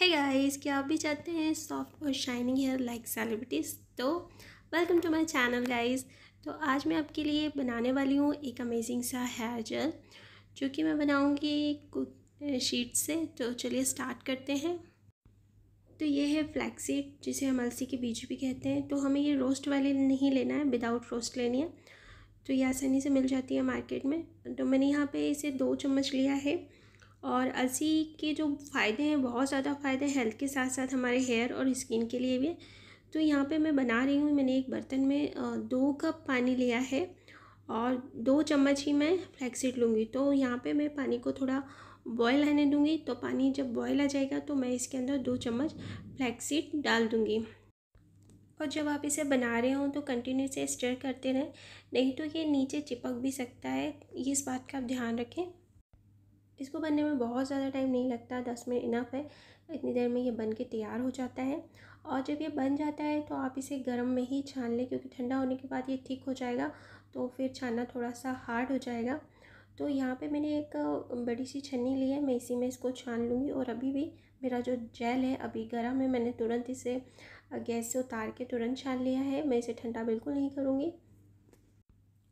है गाइस क्या आप भी चाहते हैं सॉफ्ट और शाइनिंग हेयर लाइक सेलिब्रिटीज़ तो welcome to my channel guys तो आज मैं आपके लिए बनाने वाली हूँ एक अमेजिंग सा हेयर जेल जो कि मैं बनाऊँगी शीट से तो चलिए स्टार्ट करते हैं तो ये है फ्लैक्सीड जिसे हम अलसी के बीज भी कहते हैं तो हमें ये रोस्ट वाली नहीं लेना है विदाउट रोस्ट लेनी है तो ये आसानी से मिल जाती है मार्केट में तो मैंने यहाँ पे इसे दो चम्मच लिया है और अलसी के जो फ़ायदे हैं बहुत ज़्यादा फ़ायदे हैं हेल्थ के साथ साथ हमारे हेयर और स्किन के लिए भी तो यहाँ पे मैं बना रही हूँ मैंने एक बर्तन में दो कप पानी लिया है और दो चम्मच ही मैं फ्लैक्सीड लूँगी तो यहाँ पे मैं पानी को थोड़ा बॉयल आने दूँगी तो पानी जब बॉयल आ जाएगा तो मैं इसके अंदर दो चम्मच फ्लैक्सीड डाल दूँगी और जब आप इसे बना रहे हों तो कंटिन्यू से स्टर करते रहें नहीं तो ये नीचे चिपक भी सकता है इस बात का आप ध्यान रखें इसको बनने में बहुत ज़्यादा टाइम नहीं लगता दस मिनट इनफ है तो इतनी देर में ये बन के तैयार हो जाता है और जब ये बन जाता है तो आप इसे गर्म में ही छान लें क्योंकि ठंडा होने के बाद ये ठीक हो जाएगा तो फिर छानना थोड़ा सा हार्ड हो जाएगा तो यहाँ पे मैंने एक बड़ी सी छन्नी ली है मैं इसी में इसको छान लूँगी और अभी भी मेरा जो जेल है अभी गर्म है मैंने तुरंत इसे गैस से उतार के तुरंत छान लिया है मैं इसे ठंडा बिल्कुल नहीं करूँगी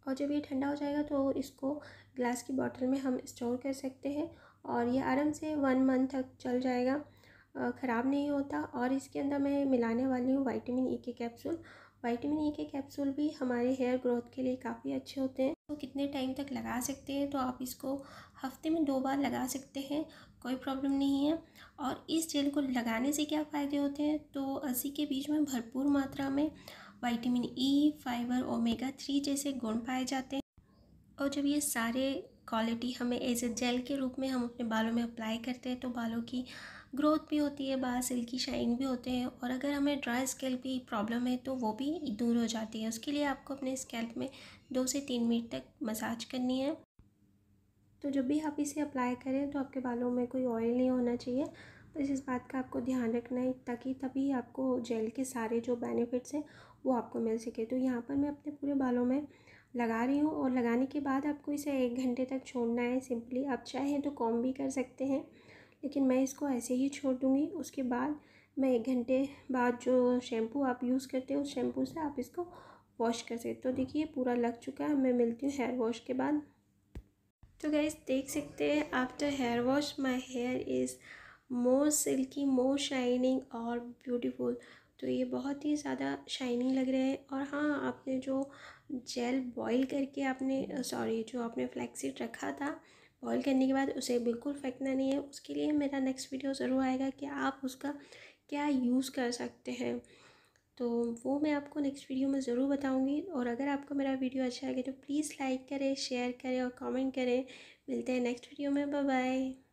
और जब ये ठंडा हो जाएगा तो इसको ग्लास की बॉटल में हम स्टोर कर सकते हैं और ये आराम से वन मंथ तक चल जाएगा ख़राब नहीं होता और इसके अंदर मैं मिलाने वाली हूँ वाइटामिन ई e के कैप्सूल वाइटामिन ई e के कैप्सूल भी हमारे हेयर ग्रोथ के लिए काफ़ी अच्छे होते हैं तो कितने टाइम तक लगा सकते हैं तो आप इसको हफ्ते में दो बार लगा सकते हैं कोई प्रॉब्लम नहीं है और इस जेल को लगाने से क्या फ़ायदे होते हैं तो अस्सी के बीच में भरपूर मात्रा में vitamin E fibre omega three जैसे गुण पाए जाते हैं और जब ये सारे क्वालिटी हमें एज ए जेल के रूप में हम अपने बालों में अप्लाई करते हैं तो बालों की ग्रोथ भी होती है बाल सिल्की शाइन भी होते हैं और अगर हमें ड्राई स्केल्प की प्रॉब्लम है तो वो भी दूर हो जाती है उसके लिए आपको अपने स्केल्प में दो से तीन मिनट तक मसाज करनी है तो जब भी आप इसे अप्लाई करें तो आपके बालों में कोई ऑयल नहीं होना चाहिए बस इस बात का आपको ध्यान रखना है ताकि तभी आपको जेल के सारे जो बेनिफिट्स हैं वो आपको मिल सके तो यहाँ पर मैं अपने पूरे बालों में लगा रही हूँ और लगाने के बाद आपको इसे एक घंटे तक छोड़ना है सिंपली आप चाहें तो कॉम भी कर सकते हैं लेकिन मैं इसको ऐसे ही छोड़ दूँगी उसके बाद मैं एक घंटे बाद जो शैम्पू आप यूज़ करते हैं उस शैम्पू से आप इसको वॉश कर सकते तो देखिए पूरा लग चुका है मैं मिलती हूँ हेयर वॉश के बाद तो गैस देख सकते हैं after hair wash my hair is more silky more shining और ब्यूटीफुल तो ये बहुत ही ज़्यादा शाइनिंग लग रहे हैं और हाँ आपने जो जेल बॉईल करके आपने सॉरी जो आपने फ्लैक्सीड रखा था बॉईल करने के बाद उसे बिल्कुल फेंकना नहीं है उसके लिए मेरा नेक्स्ट वीडियो ज़रूर आएगा कि आप उसका क्या यूज़ कर सकते हैं तो वो मैं आपको नेक्स्ट वीडियो में ज़रूर बताऊँगी और अगर आपको मेरा वीडियो अच्छा लगे तो प्लीज़ लाइक करें शेयर करें और कॉमेंट करें मिलते हैं नेक्स्ट वीडियो में बाय